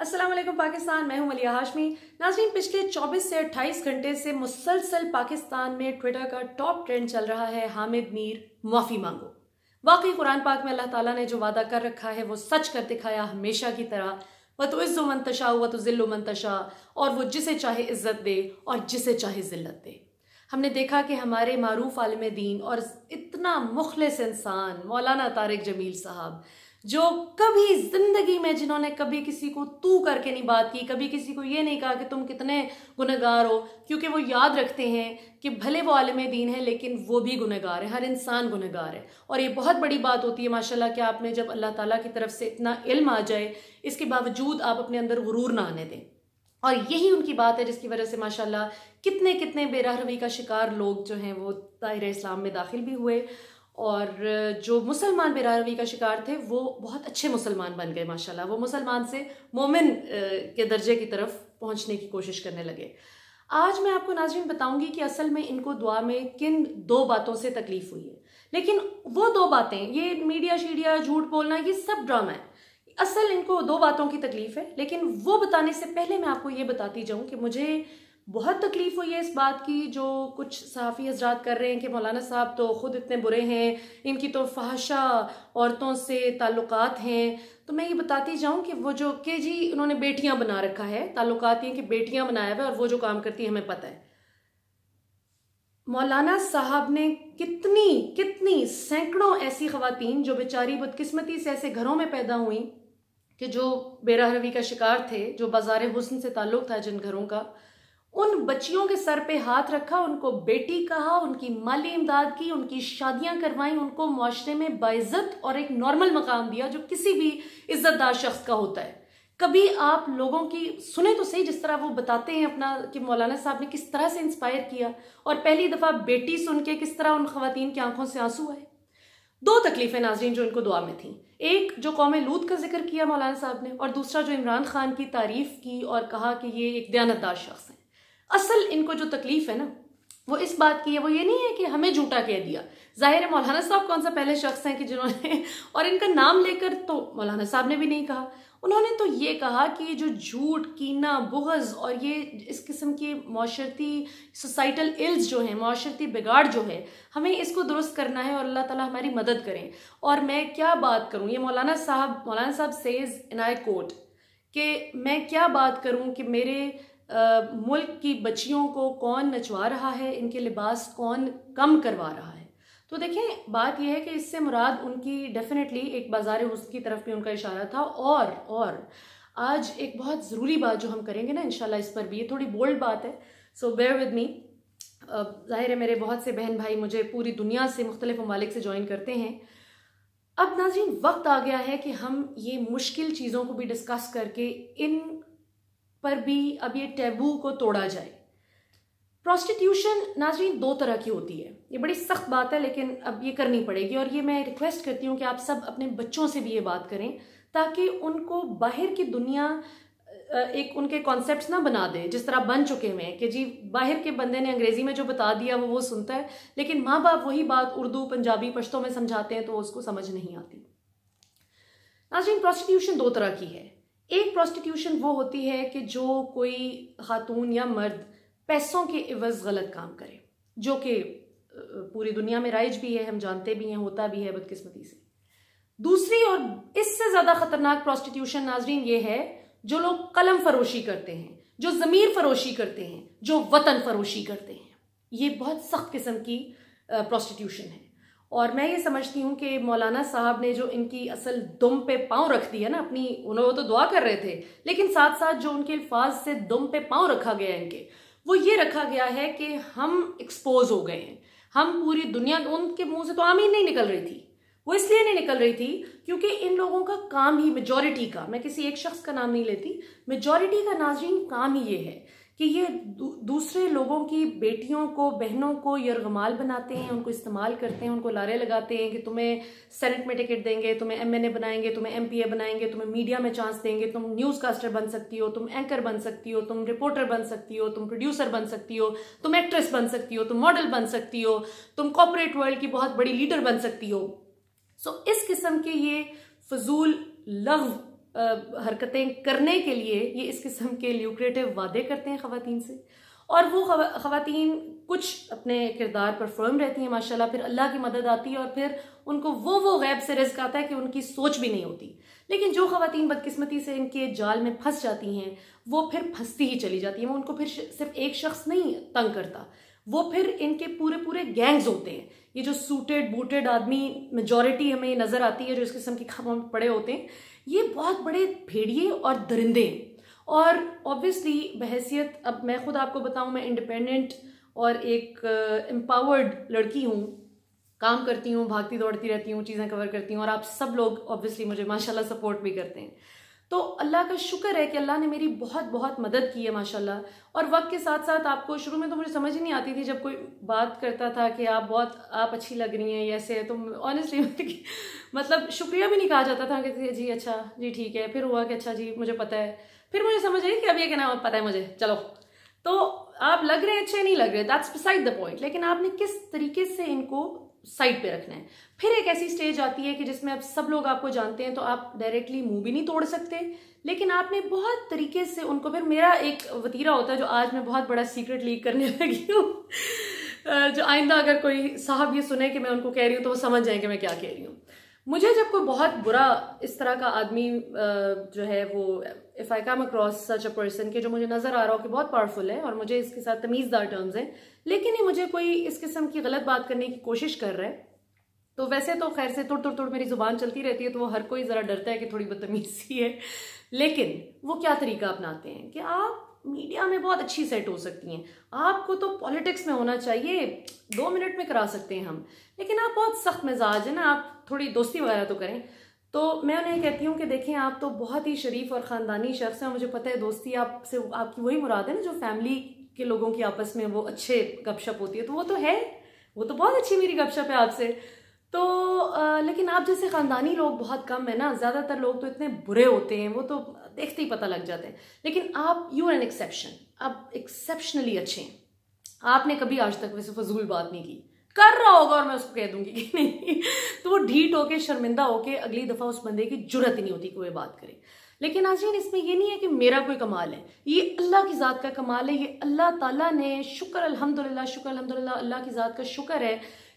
असलम पाकिस्तान मैं हूं मलिया हाशमी नाजरीन पिछले 24 से 28 घंटे से मुसलसल पाकिस्तान में ट्विटर का टॉप ट्रेंड चल रहा है हामिद मीर माफ़ी मांगो वाकई कुरान पाक में अल्लाह ताला ने जो वादा कर रखा है वो सच कर दिखाया हमेशा की तरह व तो इज़्ज़ो मंतशा व तो ज़िल्लो मंतशा और वो जिसे चाहे इज़्ज़त दे और जिसे चाहे ज़िल्लत दे हमने देखा कि हमारे मरूफ आलम दीन और इतना मुखलस इंसान मौलाना तारक जमील साहब जो कभी जिंदगी में जिन्होंने कभी किसी को तू करके नहीं बात की कभी किसी को ये नहीं कहा कि तुम कितने गुनहगार हो क्योंकि वो याद रखते हैं कि भले वो आलम दीन है लेकिन वो भी गुनहगार है हर इंसान गुनहगार है और ये बहुत बड़ी बात होती है माशाल्लाह कि आपने जब अल्लाह ताला की तरफ से इतना इल्म आ जाए इसके बावजूद आप अपने अंदर गुरूर ना आने दें और यही उनकी बात है जिसकी वजह से माशाल्लाह कितने कितने बेरहमी का शिकार लोग जो हैं वो ताहिर इस्लाम में दाखिल भी हुए और जो मुसलमान बेरारवी का शिकार थे वो बहुत अच्छे मुसलमान बन गए माशाल्लाह वो मुसलमान से मोमिन के दर्जे की तरफ पहुंचने की कोशिश करने लगे आज मैं आपको नाजिम बताऊंगी कि असल में इनको दुआ में किन दो बातों से तकलीफ हुई है लेकिन वो दो बातें ये मीडिया शीडिया झूठ बोलना ये सब ड्रामा है असल इनको दो बातों की तकलीफ है लेकिन वो बताने से पहले मैं आपको ये बताती जाऊँ कि मुझे बहुत तकलीफ हुई है इस बात की जो कुछ सहाफ़ी हजरात कर रहे हैं कि मौलाना साहब तो ख़ुद इतने बुरे हैं इनकी तो फाशा औरतों से ताल्लुक़ हैं तो मैं ये बताती जाऊँ कि वो जो के जी उन्होंने बेटियाँ बना रखा है ताल्लुक़ ये कि बेटियाँ बनाया हुआ है और वो जो काम करती है हमें पता है मौलाना साहब ने कितनी कितनी सैकड़ों ऐसी खवतिन जो बेचारी बदकस्मती से ऐसे घरों में पैदा हुई कि जो बेरहरवी का शिकार थे जो बाजार हुसन से ताल्लुक़ था जिन घरों का उन बच्चियों के सर पे हाथ रखा उनको बेटी कहा उनकी माली इमदाद की उनकी शादियां करवाई उनको मुआरे में बाइज्जत और एक नॉर्मल मकाम दिया जो किसी भी इज्जतदार शख्स का होता है कभी आप लोगों की सुने तो सही जिस तरह वो बताते हैं अपना कि मौलाना साहब ने किस तरह से इंस्पायर किया और पहली दफ़ा बेटी सुन के किस तरह उन खातन की आंखों से आंसू आए दो तकलीफें नाजरीन जो इनको दुआ में थी एक जो कौम लूत का जिक्र किया मौलाना साहब ने और दूसरा जो इमरान खान की तारीफ की और कहा कि ये एक दयानतदार शख्स है असल इनको जो तकलीफ है ना वो इस बात की है वो ये नहीं है कि हमें झूठा कह दिया जाहिर है मौलाना साहब कौन सा पहले शख्स हैं कि जिन्होंने और इनका नाम लेकर तो मौलाना साहब ने भी नहीं कहा उन्होंने तो ये कहा कि जो झूठ कीना बुगज और ये इस किस्म के माशरती सोसाइटल इल्स जो हैं माशरती बिगाड़ जो है हमें इसको दुरुस्त करना है और अल्लाह ताला हमारी मदद करें और मैं क्या बात करूं ये मौलाना साहब मौलाना साहब सेज इन आई कोर्ट कि मैं क्या बात करूं कि मेरे मुल्क की बच्चियों को कौन नचवा रहा है इनके लिबास कौन कम करवा रहा है तो देखें बात यह है कि इससे मुराद उनकी डेफिनेटली एक बाजार हुस्न की तरफ भी उनका इशारा था और और आज एक बहुत ज़रूरी बात जो हम करेंगे ना इंशाल्लाह इस पर भी ये थोड़ी बोल्ड बात है सो बेयर विद मी ज़ाहिर है मेरे बहुत से बहन भाई मुझे पूरी दुनिया से मुख्तलिफ ममालिक से ज्वाइन करते हैं अब नाजीन वक्त आ गया है कि हम ये मुश्किल चीज़ों को भी डिस्कस करके इन पर भी अब ये टैबू को तोड़ा जाए प्रोस्टिट्यूशन नाजरीन दो तरह की होती है ये बड़ी सख्त बात है लेकिन अब ये करनी पड़ेगी और ये मैं रिक्वेस्ट करती हूँ कि आप सब अपने बच्चों से भी ये बात करें ताकि उनको बाहर की दुनिया एक उनके कॉन्सेप्ट ना बना दे जिस तरह बन चुके हैं कि जी बाहर के बंदे ने अंग्रेज़ी में जो बता दिया वो वो सुनता है लेकिन माँ बाप वही बात उर्दू पंजाबी पश्तों में समझाते हैं तो उसको समझ नहीं आती नाजरीन प्रोस्टिट्यूशन दो तरह की है एक प्रोस्टिट्यूशन वो होती है कि जो कोई खातून या मर्द पैसों के इवज गलत काम करे जो कि पूरी दुनिया में राइज भी है हम जानते भी हैं होता भी है बदकिस्मती से दूसरी और इससे ज़्यादा ख़तरनाक प्रोस्टिट्यूशन नाजरीन ये है जो लोग कलम फरोशी करते हैं जो ज़मीर फरोशी करते हैं जो वतन फरोशी करते हैं ये बहुत सख्त किस्म की प्रोस्टिट्यूशन है और मैं ये समझती हूँ कि मौलाना साहब ने जो इनकी असल दुम पे पाँव रख दिया ना अपनी उन्होंने तो दुआ कर रहे थे लेकिन साथ साथ जो उनके अल्फाज से दुम पे पाँव रखा गया है इनके वो ये रखा गया है कि हम एक्सपोज हो गए हैं हम पूरी दुनिया उनके मुंह से तो ही नहीं निकल रही थी वो इसलिए नहीं निकल रही थी क्योंकि इन लोगों का काम ही मेजोरिटी का मैं किसी एक शख्स का नाम नहीं लेती मेजॉरिटी का नाजरीन काम ही ये है कि ये दू, दूसरे लोगों की बेटियों को बहनों को यरगमाल बनाते हैं उनको इस्तेमाल करते हैं उनको लारे लगाते हैं कि तुम्हें सेनेट में टिकट देंगे तुम्हें एमएनए बनाएंगे तुम्हें एमपीए बनाएंगे तुम्हें मीडिया में चांस देंगे तुम न्यूज़ कास्टर बन सकती हो तुम एंकर बन सकती हो तुम रिपोर्टर बन सकती हो तुम प्रोड्यूसर बन सकती हो तुम एक्ट्रेस बन सकती हो तुम मॉडल बन सकती हो तुम कॉपोरेट वर्ल्ड की बहुत बड़ी लीडर बन सकती हो सो इस किस्म के ये फजूल लव हरकतें करने के लिए ये इस किस्म के ल्यूक्रेटिव वादे करते हैं खातन से और वो खातन कुछ अपने किरदार पर फर्म रहती हैं माशाल्लाह फिर अल्लाह की मदद आती है और फिर उनको वो वो गैब से रिस्क आता है कि उनकी सोच भी नहीं होती लेकिन जो खातन बदकिस्मती से इनके जाल में फंस जाती हैं वो फिर फंसती ही चली जाती हैं वो उनको फिर सिर्फ एक शख्स नहीं तंग करता वो फिर इनके पूरे पूरे गैंग्स होते हैं ये जो सूटेड बूटेड आदमी मेजोरिटी हमें नज़र आती है जो इस किस्म के खबर में पड़े होते हैं ये बहुत बड़े भेड़िए और दरिंदे और ऑब्वियसली बहसीत अब मैं खुद आपको बताऊं मैं इंडिपेंडेंट और एक एम्पावर्ड uh, लड़की हूं काम करती हूँ भागती दौड़ती रहती हूँ चीज़ें कवर करती हूँ और आप सब लोग ऑब्वियसली मुझे माशाल्लाह सपोर्ट भी करते हैं तो अल्लाह का शुक्र है कि अल्लाह ने मेरी बहुत बहुत मदद की है माशाल्लाह और वक्त के साथ साथ आपको शुरू में तो मुझे समझ ही नहीं आती थी जब कोई बात करता था कि आप बहुत आप अच्छी लग रही हैं ऐसे तो ऑनेस्टली मतलब शुक्रिया भी नहीं कहा जाता था कि जी अच्छा जी ठीक है फिर हुआ कि अच्छा जी मुझे पता है फिर मुझे समझ आई कि अब ये क्या पता है मुझे चलो तो आप लग रहे हैं अच्छे नहीं लग रहे दैट्स बिसाइड द पॉइंट लेकिन आपने किस तरीके से इनको साइड पे रखना है फिर एक ऐसी स्टेज आती है कि जिसमें अब सब लोग आपको जानते हैं तो आप डायरेक्टली मुंह भी नहीं तोड़ सकते लेकिन आपने बहुत तरीके से उनको फिर मेरा एक वतीरा होता है जो आज मैं बहुत बड़ा सीक्रेट लीक करने लगी हूँ जो आइंदा अगर कोई साहब ये सुने कि मैं उनको कह रही हूँ तो वो समझ जाएंगे मैं क्या कह रही हूँ मुझे जब कोई बहुत बुरा इस तरह का आदमी जो है वो if I come across such a person के जो मुझे नज़र आ रहा हो कि बहुत पावरफुल है और मुझे इसके साथ तमीज़दार टर्म्स हैं लेकिन ये मुझे कोई इस किस्म की गलत बात करने की कोशिश कर रहा है तो वैसे तो खैर से तुड़ तुड़ तुड़ मेरी ज़ुबान चलती रहती है तो वो हर कोई ज़रा डरता है कि थोड़ी बदतमीजी है लेकिन वो क्या तरीका अपनाते हैं कि आप मीडिया में बहुत अच्छी सेट हो सकती हैं आपको तो पॉलिटिक्स में होना चाहिए दो मिनट में करा सकते हैं हम लेकिन आप बहुत सख्त मिजाज है ना आप थोड़ी दोस्ती वगैरह तो करें तो मैं उन्हें कहती हूँ कि देखें आप तो बहुत ही शरीफ और ख़ानदानी शख्स हैं मुझे पता है दोस्ती आपसे आपकी वही मुराद है ना जो फैमिली के लोगों की आपस में वो अच्छे गपशप होती है तो वो तो है वो तो बहुत अच्छी मेरी गपशप है आपसे तो आ, लेकिन आप जैसे ख़ानदानी लोग बहुत कम है ना ज़्यादातर लोग तो इतने बुरे होते हैं वो तो देखते ही पता लग जाते हैं लेकिन आप यू आर एन एक्सेप्शन आप एक्सेप्शनली अच्छे हैं आपने कभी आज तक वैसे फजूल बात नहीं की कर रहा होगा और मैं उसको कह दूंगी कि नहीं तो वो ढीट होके शर्मिंदा होके अगली दफा उस बंदे की जरूरत ही नहीं होती कि वो बात करे लेकिन नाजीन इसमें ये नहीं है कि मेरा कोई कमाल है ये अल्लाह की ज़ात का कमाल है ये अल्लाह ताला ने शुक्र अल्हम्दुलिल्लाह शुक्र अल्हम्दुलिल्लाह अल्लाह की ज़ात का शुक्र है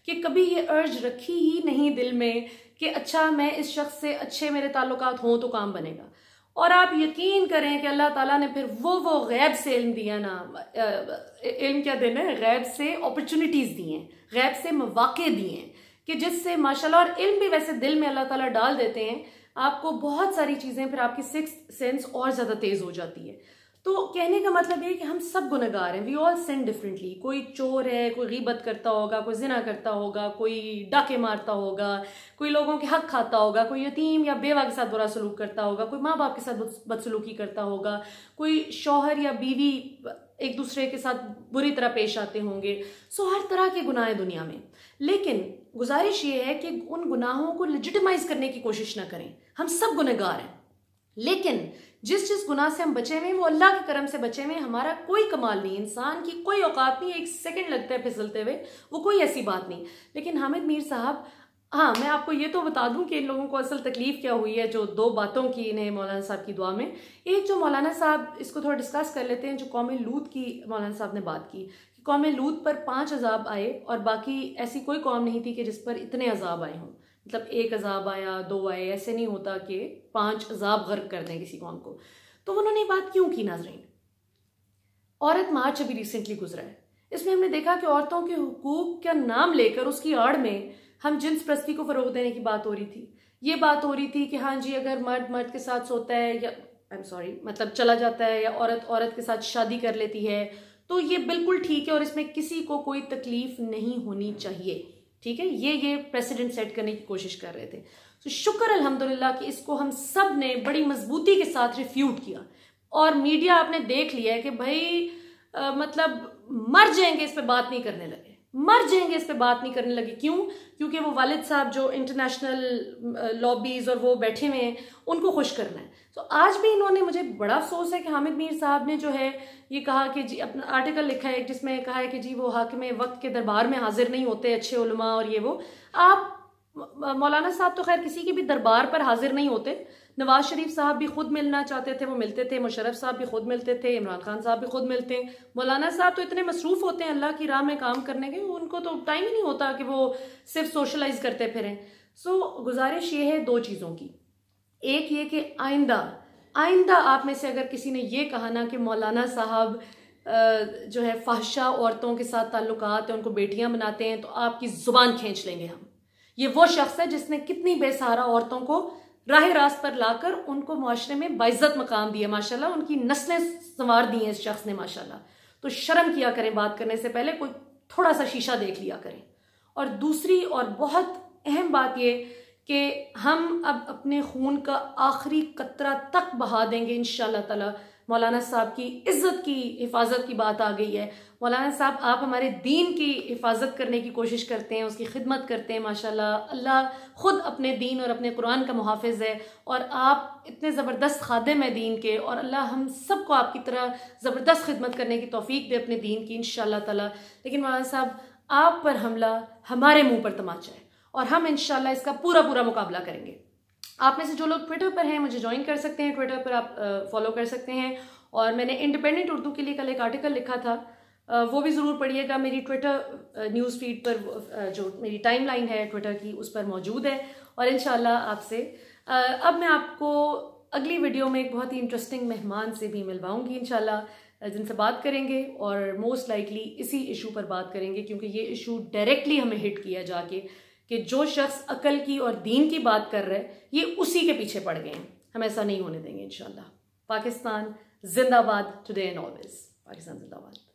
कि कभी ये अर्ज रखी ही नहीं दिल में कि अच्छा मैं इस शख्स से अच्छे मेरे ताल्लुकात हों तो काम बनेगा और आप यकीन करें कि अल्लाह ताला ने फिर वो वो गैब से इल्म दिया ना इल्म क्या देना है गैब से अपॉर्चुनिटीज़ दिए गैब से मौाक़े दिए हैं कि जिससे माशाल्लाह और इल्म भी वैसे दिल में अल्लाह ताला डाल देते हैं आपको बहुत सारी चीज़ें फिर आपकी सिक्स सेंस और ज़्यादा तेज़ हो जाती है तो कहने का मतलब ये कि हम सब गुनहगार हैं वी ऑल सेंड डिफरेंटली कोई चोर है कोई गीबत करता होगा कोई जिना करता होगा कोई डाके मारता होगा कोई लोगों के हक खाता होगा कोई यतीम या बेवा के साथ बुरा सलूक करता होगा कोई माँ बाप के साथ बदसलूकी करता होगा कोई शौहर या बीवी एक दूसरे के साथ बुरी तरह पेश आते होंगे सो हर तरह के गुनाह है दुनिया में लेकिन गुजारिश ये है कि उन गुनाहों को लिजिटमाइज करने की कोशिश ना करें हम सब गुनहगार हैं लेकिन जिस जिस गुनाह से हम बचे हुए हैं वो अल्लाह के करम से बचे हुए हैं हमारा कोई कमाल नहीं इंसान की कोई औकात नहीं एक सेकंड लगता है फिसलते हुए वो कोई ऐसी बात नहीं लेकिन हामिद मीर साहब हाँ मैं आपको ये तो बता दूं कि इन लोगों को असल तकलीफ क्या हुई है जो दो बातों की इन्हें मौलाना साहब की दुआ में एक जो मौलाना साहब इसको थोड़ा डिस्कस कर लेते हैं जो कौम लूत की मौलाना साहब ने बात की कि कौम लूत पर पाँच अजाब आए और बाकी ऐसी कोई कौम नहीं थी कि जिस पर इतने अजाब आए हों मतलब एक अजाब आया दो आए ऐसे नहीं होता कि पांच अजाब गर्क कर दें किसी कौम को तो उन्होंने बात क्यों की नाजरीन औरत मार्च अभी रिसेंटली गुजरा है इसमें हमने देखा कि औरतों के हकूक का नाम लेकर उसकी आड़ में हम जिन्स प्रस्ती को फ़रोग देने की बात हो रही थी ये बात हो रही थी कि हाँ जी अगर मर्द मर्द के साथ सोता है या आई एम सॉरी मतलब चला जाता है या औरत औरत के साथ शादी कर लेती है तो ये बिल्कुल ठीक है और इसमें किसी को कोई तकलीफ नहीं होनी चाहिए ठीक है ये ये प्रेसिडेंट सेट करने की कोशिश कर रहे थे तो शुक्र अल्हम्दुलिल्लाह कि इसको हम सब ने बड़ी मजबूती के साथ रिफ्यूट किया और मीडिया आपने देख लिया है कि भाई आ, मतलब मर जाएंगे इस पर बात नहीं करने लगे मर जाएंगे इस पे बात नहीं करने लगे क्यों क्योंकि वो वालिद साहब जो इंटरनेशनल लॉबीज और वो बैठे हुए हैं उनको खुश करना है तो आज भी इन्होंने मुझे बड़ा अफसोस है कि हामिद मीर साहब ने जो है ये कहा कि जी अपना आर्टिकल लिखा है जिसमें कहा है कि जी वो हाकिम वक्त के दरबार में हाजिर नहीं होते अच्छे उलमा और ये वो आप मौलाना साहब तो खैर किसी के भी दरबार पर हाजिर नहीं होते नवाज शरीफ साहब भी खुद मिलना चाहते थे वो मिलते थे मुशरफ साहब भी खुद मिलते थे इमरान खान साहब भी खुद मिलते हैं मौलाना साहब तो इतने मसरूफ़ होते हैं अल्लाह की राह में काम करने के उनको तो टाइम ही नहीं होता कि वो सिर्फ सोशलाइज करते फिरें सो गुजारिश ये है दो चीज़ों की एक ये कि आइंदा आइंदा आप में से अगर किसी ने ये कहा ना कि मौलाना साहब जो है फाशा औरतों के साथ ताल्लुक हैं उनको बेटियां बनाते हैं तो आपकी ज़ुबान खींच लेंगे हम ये वो शख्स है जिसने कितनी बेसहारा औरतों को राह रास्त पर लाकर उनको माशरे में बाइज्जत मकाम दिया माशा उनकी नस्लें संवार दी हैं इस शख्स ने माशा तो शर्म किया करें बात करने से पहले कोई थोड़ा सा शीशा देख लिया करें और दूसरी और बहुत अहम बात ये कि हम अब अपने खून का आखिरी कतरा तक बहा देंगे इन तला मौलाना साहब की इज्जत की हिफाजत की बात आ गई है मौलाना साहब आप हमारे दीन की हिफाजत करने की कोशिश करते हैं उसकी खिदमत करते हैं माशाल्लाह अल्लाह ख़ुद अपने दीन और अपने कुरान का मुहाफ़ है और आप इतने ज़बरदस्त खादम में दीन के और अल्लाह हम सबको आपकी तरह ज़बरदस्त खिदमत करने की तोफ़ी दे अपने दीन की इन शाह लेकिन मौलाना साहब आप पर हमला हमारे मुँह पर तमाचा है और हम इन इसका पूरा पूरा मुकाबला करेंगे आप में से जो लोग ट्विटर पर हैं मुझे ज्वाइन कर सकते हैं ट्विटर पर आप फॉलो कर सकते हैं और मैंने इंडिपेंडेंट उर्दू के लिए कल एक आर्टिकल लिखा था वो भी ज़रूर पढ़िएगा मेरी ट्विटर न्यूज़ फीड पर जो मेरी टाइमलाइन है ट्विटर की उस पर मौजूद है और इन आपसे अब मैं आपको अगली वीडियो में एक बहुत ही इंटरेस्टिंग मेहमान से भी मिलवाऊंगी इन जिनसे बात करेंगे और मोस्ट लाइकली इसी इशू पर बात करेंगे क्योंकि ये इशू डायरेक्टली हमें हिट किया जाके कि जो शख्स अकल की और दीन की बात कर रहे हैं ये उसी के पीछे पड़ गए हैं हम ऐसा नहीं होने देंगे इन पाकिस्तान जिंदाबाद टुडे एंड ऑलवेज पाकिस्तान जिंदाबाद